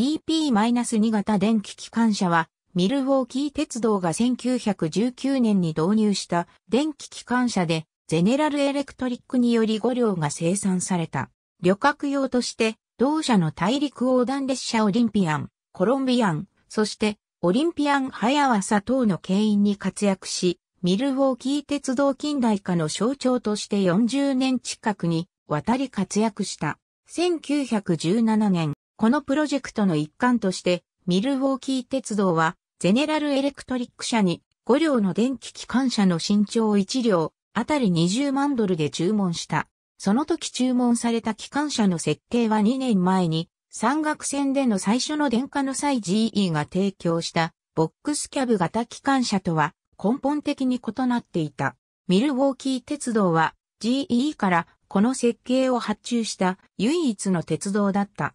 EP-2 型電気機関車は、ミルウォーキー鉄道が1919年に導入した電気機関車で、ゼネラルエレクトリックにより5両が生産された。旅客用として、同社の大陸横断列車オリンピアン、コロンビアン、そしてオリンピアン早朝等の牽引に活躍し、ミルウォーキー鉄道近代化の象徴として40年近くに渡り活躍した。1917年、このプロジェクトの一環として、ミルウォーキー鉄道は、ゼネラルエレクトリック社に5両の電気機関車の身長1両、あたり20万ドルで注文した。その時注文された機関車の設計は2年前に、山岳線での最初の電化の際 GE が提供したボックスキャブ型機関車とは根本的に異なっていた。ミルウォーキー鉄道は GE からこの設計を発注した唯一の鉄道だった。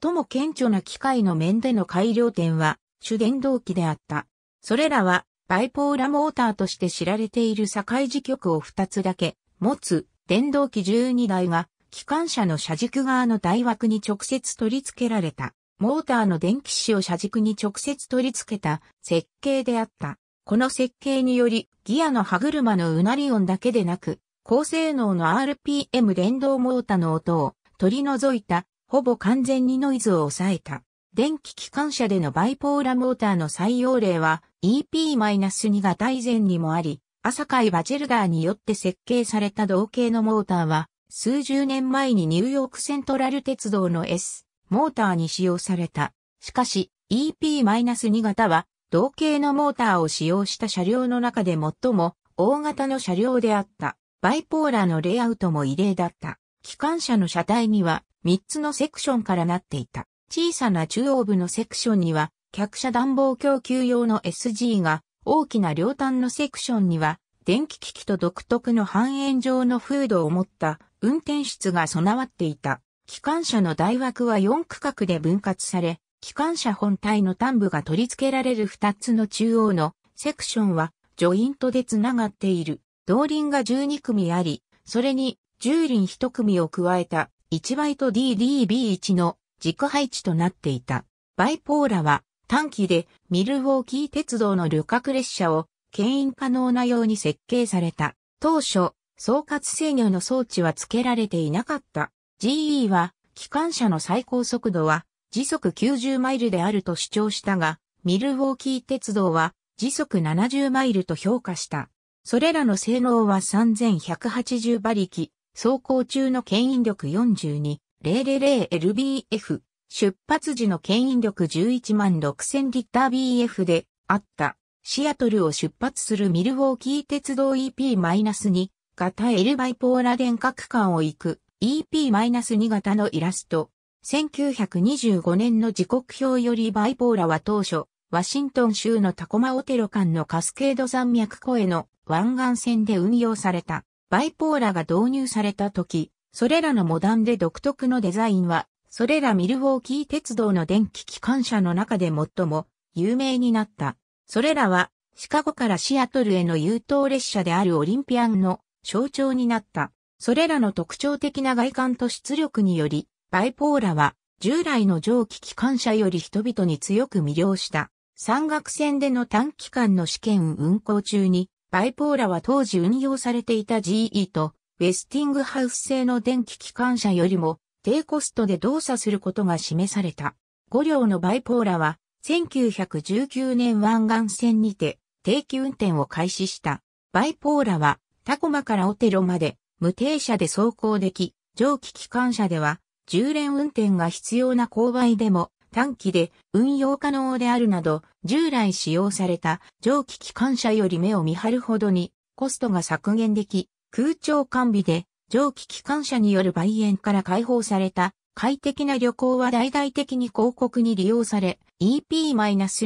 最も顕著な機械の面での改良点は、主電動機であった。それらは、バイポーラモーターとして知られている境時極を2つだけ持つ電動機12台が、機関車の車軸側の台枠に直接取り付けられた。モーターの電気紙を車軸に直接取り付けた設計であった。この設計により、ギアの歯車のうなり音だけでなく、高性能の RPM 電動モーターの音を取り除いたほぼ完全にノイズを抑えた。電気機関車でのバイポーラモーターの採用例は EP-2 型以前にもあり、朝イ・バチェルガーによって設計された同型のモーターは、数十年前にニューヨークセントラル鉄道の S モーターに使用された。しかし EP-2 型は同型のモーターを使用した車両の中で最も大型の車両であった。バイポーラのレイアウトも異例だった。機関車の車体には3つのセクションからなっていた。小さな中央部のセクションには、客車暖房供給用の SG が、大きな両端のセクションには、電気機器と独特の半円状のフードを持った運転室が備わっていた。機関車の台枠は4区画で分割され、機関車本体の端部が取り付けられる2つの中央のセクションはジョイントで繋がっている。動輪が12組あり、それに重輪1組を加えた1倍と DDB1 の軸配置となっていた。バイポーラは短期でミルウォーキー鉄道の旅客列車を牽引可能なように設計された。当初、総括制御の装置は付けられていなかった。GE は、機関車の最高速度は時速90マイルであると主張したが、ミルウォーキー鉄道は時速70マイルと評価した。それらの性能は3180馬力、走行中の牽引力 42,000LBF、出発時の牽引力11万6000リッター BF であった。シアトルを出発するミルウォーキー鉄道 EP-2 型 L バイポーラ電角間を行く EP-2 型のイラスト。1925年の時刻表よりバイポーラは当初、ワシントン州のタコマオテロ間のカスケード山脈湖への湾岸線で運用された。バイポーラが導入された時、それらのモダンで独特のデザインは、それらミルウォーキー鉄道の電気機関車の中で最も有名になった。それらは、シカゴからシアトルへの優等列車であるオリンピアンの象徴になった。それらの特徴的な外観と出力により、バイポーラは従来の蒸気機関車より人々に強く魅了した。山岳線での短期間の試験運行中にバイポーラは当時運用されていた GE とウェスティングハウス製の電気機関車よりも低コストで動作することが示された。5両のバイポーラは1919年湾岸線にて定期運転を開始した。バイポーラはタコマからオテロまで無停車で走行でき、蒸気機関車では、充電運転が必要な勾配でも短期で運用可能であるなど、従来使用された蒸気機関車より目を見張るほどにコストが削減でき、空調完備で蒸気機関車による売園から解放された快適な旅行は大々的に広告に利用され、EP-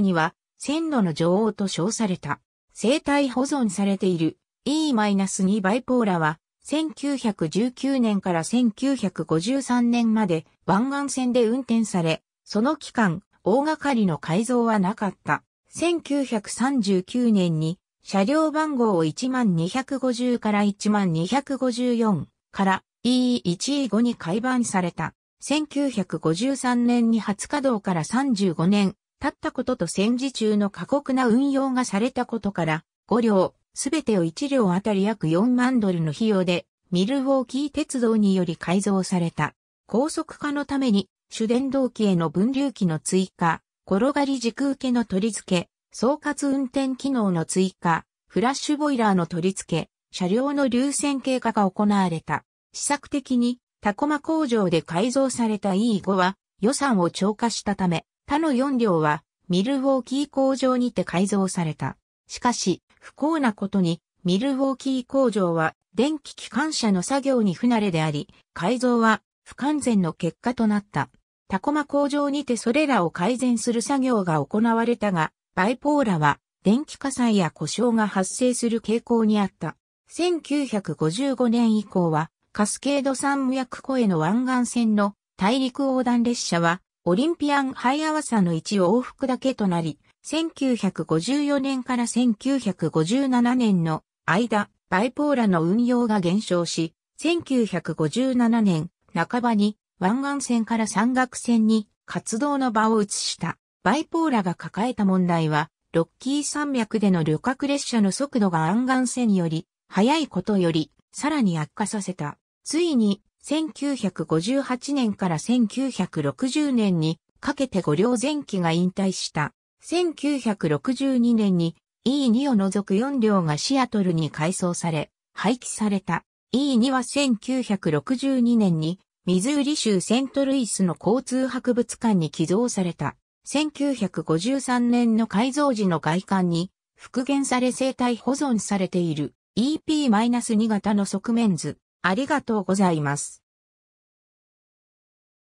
には線路の女王と称された。生態保存されている E-2 バイポーラは1919年から1953年まで湾岸線で運転され、その期間、大掛かりの改造はなかった。1939年に車両番号を1250から1254から E1E5 に改版された。1953年に初稼働から35年経ったことと戦時中の過酷な運用がされたことから、5両、すべてを1両あたり約4万ドルの費用で、ミルウォーキー鉄道により改造された。高速化のために主電動機への分流機の追加、転がり軸受けの取り付け、総括運転機能の追加、フラッシュボイラーの取り付け、車両の流線経過が行われた。試作的に、タコマ工場で改造された E5 は予算を超過したため、他の4両はミルウォーキー工場にて改造された。しかし、不幸なことに、ミルウォーキー工場は電気機関車の作業に不慣れであり、改造は不完全の結果となった。タコマ工場にてそれらを改善する作業が行われたが、バイポーラは電気火災や故障が発生する傾向にあった。1955年以降は、カスケード山脈湖への湾岸線の大陸横断列車は、オリンピアンハイアワサの一往復だけとなり、1954年から1957年の間、バイポーラの運用が減少し、1957年、半ばに湾岸線から山岳線に活動の場を移した。バイポーラが抱えた問題は、ロッキー山脈での旅客列車の速度が湾岸線より速いことよりさらに悪化させた。ついに1958年から1960年にかけて5両前期が引退した。1962年に E2 を除く4両がシアトルに改装され、廃棄された。E2 は1962年にミズーリ州セントルイスの交通博物館に寄贈された、1953年の改造時の外観に復元され生体保存されている EP-2 型の側面図。ありがとうございます。